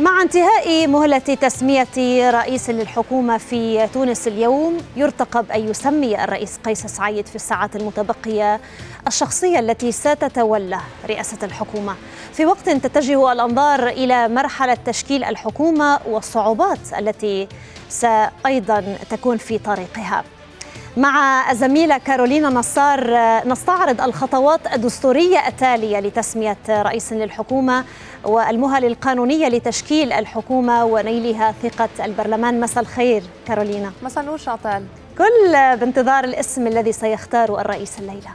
مع انتهاء مهلة تسمية رئيس للحكومة في تونس اليوم يرتقب أن يسمي الرئيس قيس سعيد في الساعات المتبقية الشخصية التي ستتولى رئاسة الحكومة في وقت تتجه الأنظار إلى مرحلة تشكيل الحكومة والصعوبات التي سأيضا تكون في طريقها مع الزميله كارولينا نصار نستعرض الخطوات الدستوريه التاليه لتسميه رئيس للحكومه والمهل القانونيه لتشكيل الحكومه ونيلها ثقه البرلمان مساء الخير كارولينا مساء النور شاطال كل بانتظار الاسم الذي سيختاره الرئيس الليله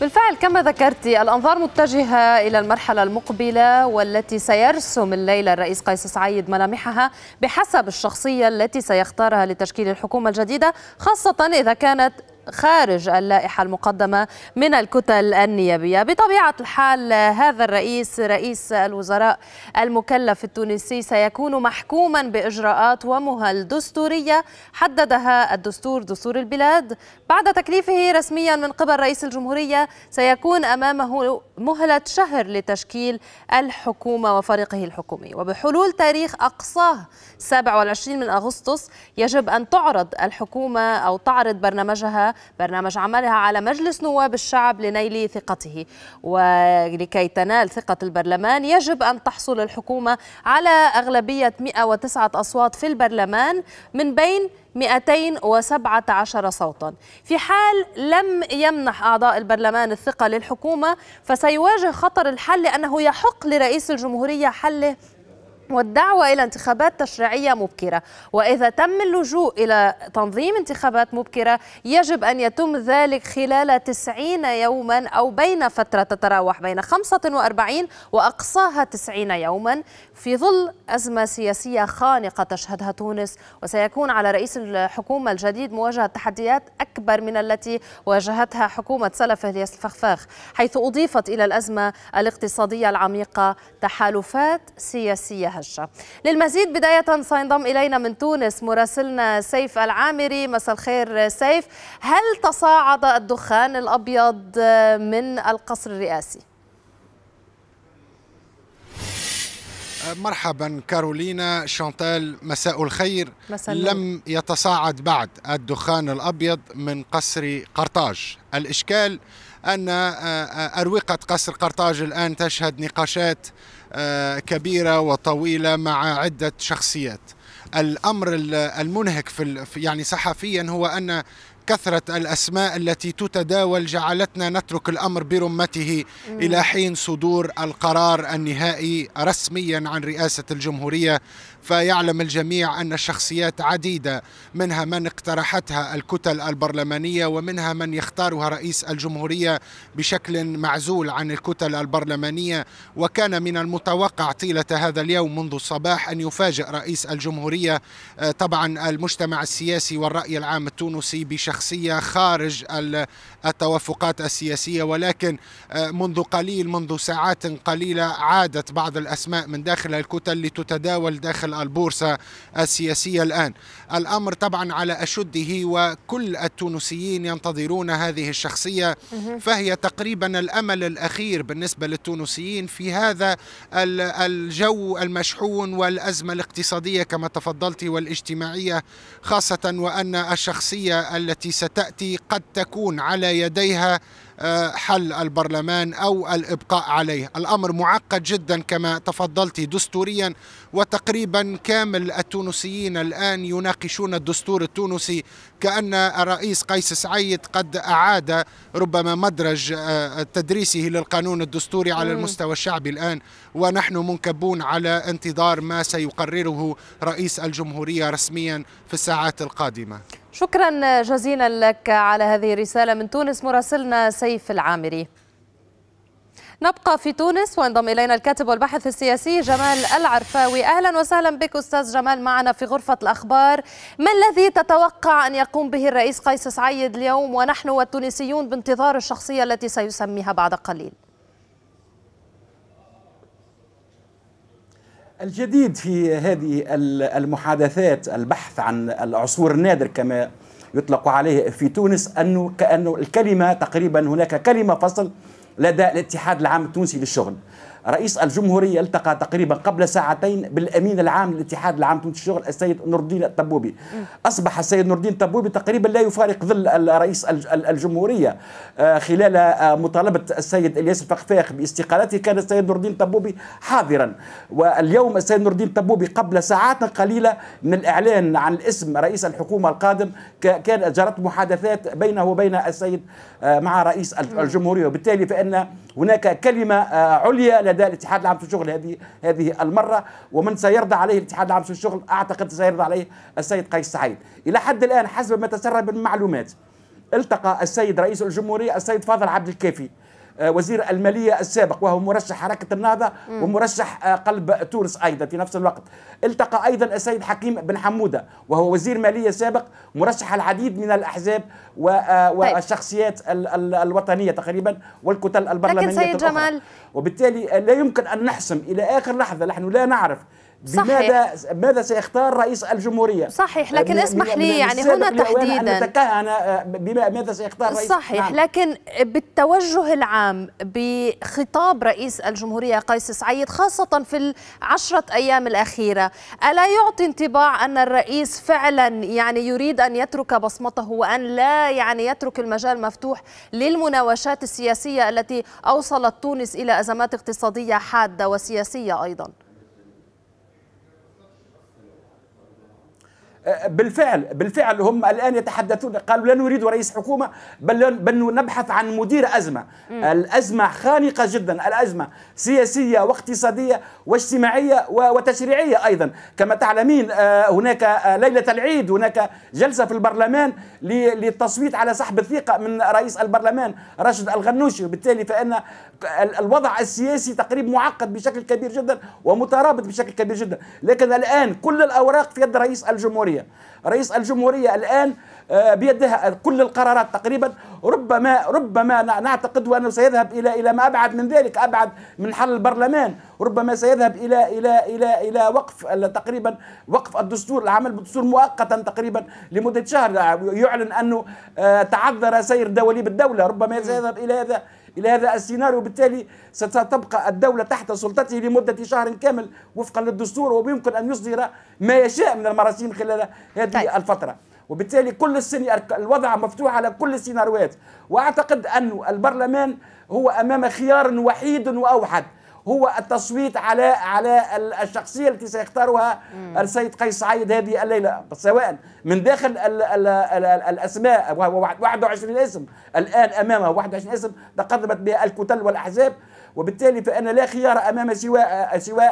بالفعل كما ذكرت الأنظار متجهة إلى المرحلة المقبلة والتي سيرسم الليلة الرئيس قيس سعيد ملامحها بحسب الشخصية التي سيختارها لتشكيل الحكومة الجديدة خاصة إذا كانت خارج اللائحة المقدمة من الكتل النيابية بطبيعة الحال هذا الرئيس رئيس الوزراء المكلف التونسي سيكون محكوما بإجراءات ومهل دستورية حددها الدستور دستور البلاد بعد تكليفه رسميا من قبل رئيس الجمهورية سيكون أمامه مهلة شهر لتشكيل الحكومة وفريقه الحكومي وبحلول تاريخ أقصاه 27 من أغسطس يجب أن تعرض الحكومة أو تعرض برنامجها برنامج عملها على مجلس نواب الشعب لنيل ثقته ولكي تنال ثقة البرلمان يجب أن تحصل الحكومة على أغلبية 109 أصوات في البرلمان من بين 217 صوتا في حال لم يمنح أعضاء البرلمان الثقة للحكومة فسيواجه خطر الحل لأنه يحق لرئيس الجمهورية حله والدعوة إلى انتخابات تشريعية مبكرة وإذا تم اللجوء إلى تنظيم انتخابات مبكرة يجب أن يتم ذلك خلال 90 يوما أو بين فترة تتراوح بين 45 وأقصاها 90 يوما في ظل أزمة سياسية خانقة تشهدها تونس وسيكون على رئيس الحكومة الجديد مواجهة تحديات أكبر من التي واجهتها حكومة سلف إلياس الفخفاخ حيث أضيفت إلى الأزمة الاقتصادية العميقة تحالفات سياسية الحجة للمزيد بداية سينضم إلينا من تونس مراسلنا سيف العامري مساء الخير سيف هل تصاعد الدخان الأبيض من القصر الرئاسي؟ مرحبا كارولينا شانتال مساء الخير مساء لم يتصاعد بعد الدخان الأبيض من قصر قرطاج الإشكال أن آه، آه، أروقة قصر قرطاج الآن تشهد نقاشات آه، كبيرة وطويلة مع عدة شخصيات الامر المنهك في يعني صحفيا هو ان كثرة الأسماء التي تتداول جعلتنا نترك الأمر برمته إلى حين صدور القرار النهائي رسميا عن رئاسة الجمهورية فيعلم الجميع أن الشخصيات عديدة منها من اقترحتها الكتل البرلمانية ومنها من يختارها رئيس الجمهورية بشكل معزول عن الكتل البرلمانية وكان من المتوقع طيلة هذا اليوم منذ الصباح أن يفاجئ رئيس الجمهورية آه، طبعا المجتمع السياسي والرأي العام التونسي بشكل شخصية خارج التوافقات السياسية ولكن آه، منذ قليل منذ ساعات قليلة عادت بعض الأسماء من داخل الكتل لتتداول داخل البورصة السياسية الآن الأمر طبعا على أشده وكل التونسيين ينتظرون هذه الشخصية فهي تقريبا الأمل الأخير بالنسبة للتونسيين في هذا الجو المشحون والأزمة الاقتصادية كما تفضلت والاجتماعية خاصة وأن الشخصية التي التي ستاتي قد تكون على يديها آه، حل البرلمان او الابقاء عليه، الامر معقد جدا كما تفضلت دستوريا وتقريبا كامل التونسيين الان يناقشون الدستور التونسي كان الرئيس قيس سعيد قد اعاد ربما مدرج آه، تدريسه للقانون الدستوري على المستوى الشعبي الان ونحن منكبون على انتظار ما سيقرره رئيس الجمهوريه رسميا في الساعات القادمه. شكرا جزيلا لك على هذه الرسالة من تونس مراسلنا سيف العامري نبقى في تونس وانضم إلينا الكاتب والباحث السياسي جمال العرفاوي أهلا وسهلا بك أستاذ جمال معنا في غرفة الأخبار ما الذي تتوقع أن يقوم به الرئيس قيس سعيد اليوم ونحن والتونسيون بانتظار الشخصية التي سيسميها بعد قليل الجديد في هذه المحادثات البحث عن العصور النادر كما يطلق عليه في تونس انه كانه الكلمه تقريبا هناك كلمه فصل لدى الاتحاد العام التونسي للشغل رئيس الجمهورية التقى تقريبا قبل ساعتين بالأمين العام للاتحاد العام تونس الشغل السيد نور الدين التبوبي أصبح السيد نور الدين التبوبي تقريبا لا يفارق ظل رئيس الجمهورية آه، خلال آه، مطالبة السيد الياس الفخفاخ باستقالته كان السيد نور الدين التبوبي حاضرا واليوم السيد نور الدين التبوبي قبل ساعات قليلة من الإعلان عن اسم رئيس الحكومة القادم كان جرت محادثات بينه وبين السيد آه، مع رئيس الجمهورية وبالتالي فإن هناك كلمة آه، عليا لدى الاتحاد العام للشغل هذه هذه المرة ومن سيرضى عليه الاتحاد العام للشغل أعتقد سيرضى عليه السيد قيس سعيد إلى حد الآن حسب ما تسرب من معلومات التقى السيد رئيس الجمهورية السيد فاضل عبد الكافي آه، وزير المالية السابق وهو مرشح حركة النهضة ومرشح آه، قلب تونس أيضا في نفس الوقت التقى أيضا السيد حكيم بن حمودة وهو وزير مالية سابق مرشح العديد من الأحزاب آه، طيب. والشخصيات الوطنية تقريبا والكتل البرلمانية لكن سيد جمال وبالتالي لا يمكن أن نحسم إلى آخر لحظة نحن لا نعرف بماذا صحيح. ماذا سيختار رئيس الجمهوريه صحيح لكن يعني اسمح لي يعني هنا تحديدا أنا آه، بما ماذا سيختار رئيس صحيح نعم. لكن بالتوجه العام بخطاب رئيس الجمهوريه قيس سعيد خاصه في العشرة ايام الاخيره الا يعطي انطباع ان الرئيس فعلا يعني يريد ان يترك بصمته وان لا يعني يترك المجال مفتوح للمناوشات السياسيه التي اوصلت تونس الى ازمات اقتصاديه حاده وسياسيه ايضا بالفعل بالفعل هم الان يتحدثون قالوا لا نريد رئيس حكومه بل بل نبحث عن مدير ازمه م. الازمه خانقه جدا الازمه سياسيه واقتصاديه واجتماعيه وتشريعيه ايضا كما تعلمين آه، هناك آه، ليله العيد هناك جلسه في البرلمان للتصويت على سحب الثقه من رئيس البرلمان راشد الغنوشي وبالتالي فان الوضع السياسي تقريبا معقد بشكل كبير جدا ومترابط بشكل كبير جدا لكن الان كل الاوراق في يد رئيس الجمهوريه الجمهورية رئيس الجمهورية الآن آه، بيدها كل القرارات تقريبا ربما ربما نعتقد انه سيذهب الى الى ما ابعد من ذلك ابعد من حل البرلمان ربما سيذهب الى الى الى الى وقف تقريبا وقف الدستور العمل بالدستور مؤقتا تقريبا لمده شهر يعلن انه آه، تعذر سير دولي بالدوله ربما سيذهب الى هذا الى هذا السيناريو بالتالي ستبقى الدوله تحت سلطته لمده شهر كامل وفقا للدستور ويمكن ان يصدر ما يشاء من المراسيم خلال هذه طيب. الفتره وبالتالي كل السنة الوضع مفتوح على كل السيناريوهات وأعتقد أن البرلمان هو أمام خيار وحيد وأوحد هو التصويت على على الشخصيه التي سيختارها السيد قيس سعيد هذه الليله سواء من داخل الـ الـ الـ الاسماء 21 اسم الان امامه 21 اسم تقدمت بها الكتل والاحزاب وبالتالي فأنا لا خيار أمام سوى سوى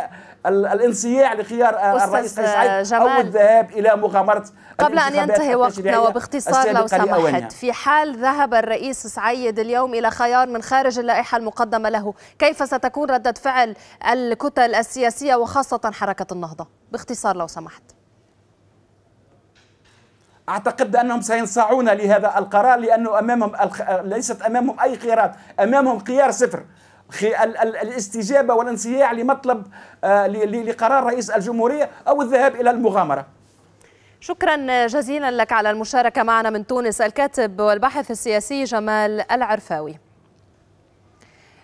الانصياع لخيار الرئيس قيس سعيد أو الذهاب إلى مغامرة قبل أن ينتهي وقتنا وباختصار لو سمحت في حال ذهب الرئيس سعيد اليوم إلى خيار من خارج اللائحة المقدمة له كيف ستكون ردة فعل الكتل السياسية وخاصة حركة النهضة باختصار لو سمحت اعتقد انهم سينصاعون لهذا القرار لانه امامهم ليست امامهم اي خيارات امامهم خيار صفر الاستجابة والانصياع لمطلب آه، لقرار رئيس الجمهورية أو الذهاب إلى المغامرة شكرا جزيلا لك على المشاركة معنا من تونس الكاتب والباحث السياسي جمال العرفاوي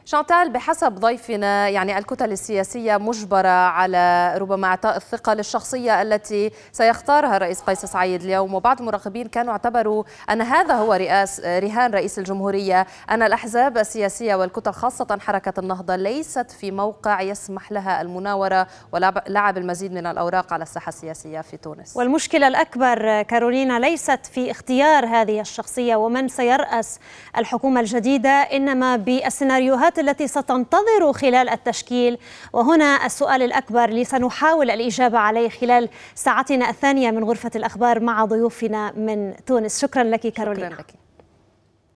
شانتال بحسب ضيفنا يعني الكتل السياسية مجبرة على ربما إعطاء الثقة للشخصية التي سيختارها الرئيس قيس سعيد اليوم وبعض المراقبين كانوا اعتبروا أن هذا هو رئاس رهان رئيس الجمهورية أن الأحزاب السياسية والكتل خاصة حركة النهضة ليست في موقع يسمح لها المناورة ولعب المزيد من الأوراق على الساحة السياسية في تونس والمشكلة الأكبر كارولينا ليست في اختيار هذه الشخصية ومن سيرأس الحكومة الجديدة إنما بالسيناريوهات التي ستنتظر خلال التشكيل وهنا السؤال الأكبر اللي سنحاول الإجابة عليه خلال ساعتنا الثانية من غرفة الأخبار مع ضيوفنا من تونس شكرا لك كارولينا شكرا لك.